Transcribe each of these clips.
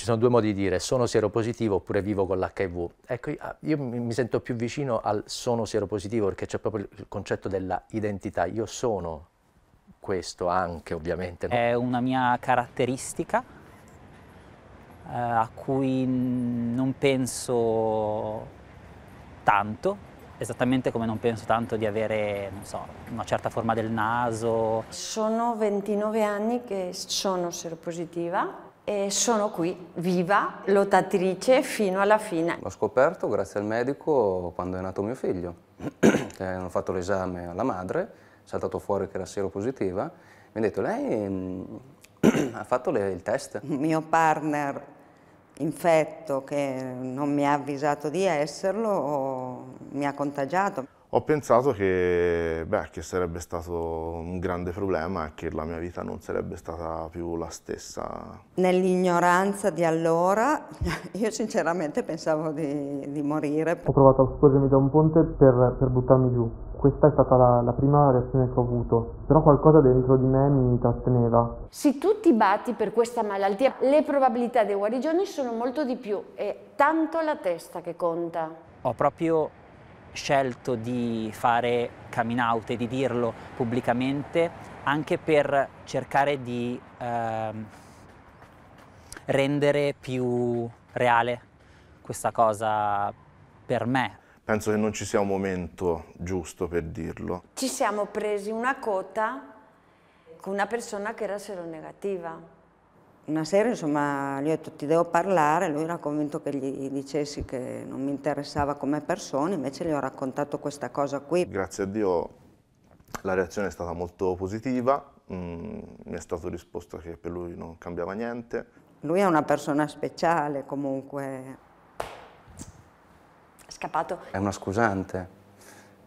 ci sono due modi di dire, sono sieropositivo oppure vivo con l'HIV. Ecco, io ah, mi sento più vicino al sono sieropositivo perché c'è proprio il concetto della identità, io sono questo anche ovviamente. È una mia caratteristica eh, a cui non penso tanto, esattamente come non penso tanto di avere, non so, una certa forma del naso. Sono 29 anni che sono sieropositiva e sono qui, viva, lottatrice fino alla fine. L'ho scoperto grazie al medico quando è nato mio figlio. hanno fatto l'esame alla madre, è saltato fuori che era seropositiva, mi ha detto lei mm, ha fatto le, il test. Mio partner infetto che non mi ha avvisato di esserlo mi ha contagiato ho pensato che, beh, che, sarebbe stato un grande problema e che la mia vita non sarebbe stata più la stessa. Nell'ignoranza di allora, io sinceramente pensavo di, di morire. Ho provato a sporgermi da un ponte per, per buttarmi giù. Questa è stata la, la prima reazione che ho avuto, però qualcosa dentro di me mi tratteneva. Se tu ti batti per questa malattia, le probabilità di guarigione sono molto di più, è tanto la testa che conta. Ho proprio scelto di fare coming out e di dirlo pubblicamente anche per cercare di eh, rendere più reale questa cosa per me. Penso che non ci sia un momento giusto per dirlo. Ci siamo presi una cota con una persona che era seronegativa una sera insomma, gli ho detto ti devo parlare, lui era convinto che gli dicessi che non mi interessava come persona, invece gli ho raccontato questa cosa qui. Grazie a Dio la reazione è stata molto positiva, mm, mi è stato risposto che per lui non cambiava niente. Lui è una persona speciale comunque. Scappato. È una scusante.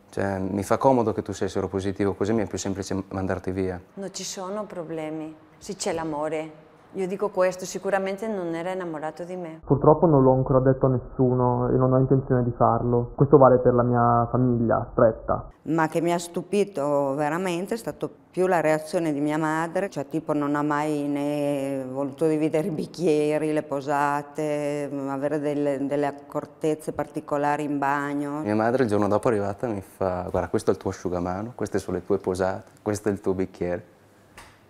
Cioè, mi fa comodo che tu sia seropositivo, così mi è più semplice mandarti via. Non ci sono problemi, sì c'è l'amore, io dico questo, sicuramente non era innamorato di me. Purtroppo non l'ho ancora detto a nessuno e non ho intenzione di farlo. Questo vale per la mia famiglia stretta. Ma che mi ha stupito veramente è stata più la reazione di mia madre, cioè tipo non ha mai né voluto dividere i bicchieri, le posate, avere delle, delle accortezze particolari in bagno. Mia madre il giorno dopo è arrivata e mi fa guarda questo è il tuo asciugamano, queste sono le tue posate, questo è il tuo bicchiere.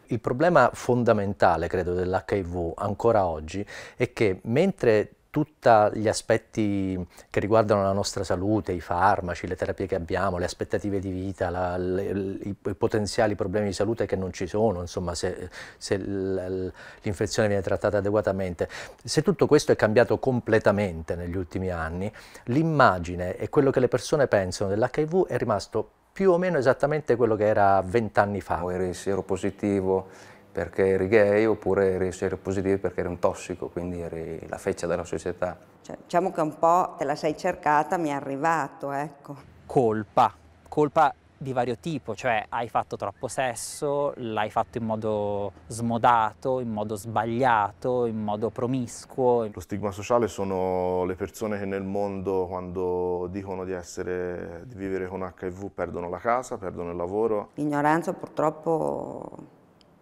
Il problema fondamentale, credo, dell'HIV ancora oggi è che mentre tutti gli aspetti che riguardano la nostra salute, i farmaci, le terapie che abbiamo, le aspettative di vita, la, le, i, i, potenziali problemi di salute che non ci sono, insomma, se, se l'infezione viene trattata adeguatamente. Se tutto questo è cambiato completamente negli ultimi anni, l'immagine e quello che le persone pensano dell'HIV è rimasto più o meno esattamente quello che era vent'anni fa. O eri seropositivo perché eri gay oppure eri seropositivo perché eri un tossico, quindi eri la feccia della società. Cioè, diciamo che un po' te la sei cercata, mi è arrivato, ecco. Colpa. Colpa di vario tipo, cioè hai fatto troppo sesso, l'hai fatto in modo smodato, in modo sbagliato, in modo promiscuo. Lo stigma sociale sono le persone che nel mondo quando dicono di, essere, di vivere con HIV perdono la casa, perdono il lavoro. L'ignoranza purtroppo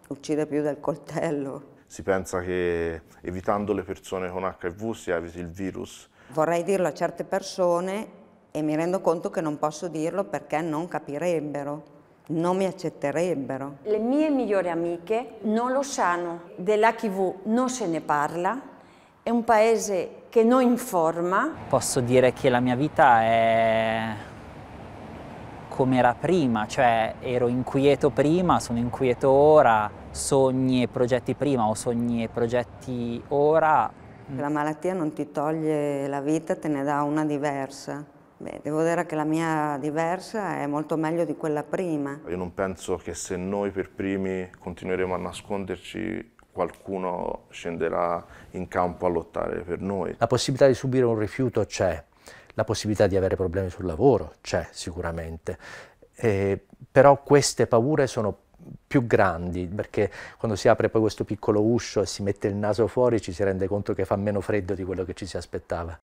uccide più del coltello. Si pensa che evitando le persone con HIV si eviti il virus. Vorrei dirlo a certe persone e mi rendo conto che non posso dirlo perché non capirebbero non mi accetterebbero. Le mie migliori amiche non lo sanno, dell'HIV non se ne parla, è un paese che non informa. Posso dire che la mia vita è come era prima, cioè ero inquieto prima, sono inquieto ora, sogni e progetti prima o sogni e progetti ora. La malattia non ti toglie la vita, te ne dà una diversa Beh, devo dire che la mia diversa è molto meglio di quella prima. Io non penso che se noi per primi continueremo a nasconderci qualcuno scenderà in campo a lottare per noi. La possibilità di subire un rifiuto c'è, la possibilità di avere problemi sul lavoro c'è sicuramente, eh, però queste paure sono più grandi, perché quando si apre poi questo piccolo uscio e si mette il naso fuori ci si rende conto che fa meno freddo di quello che ci si aspettava.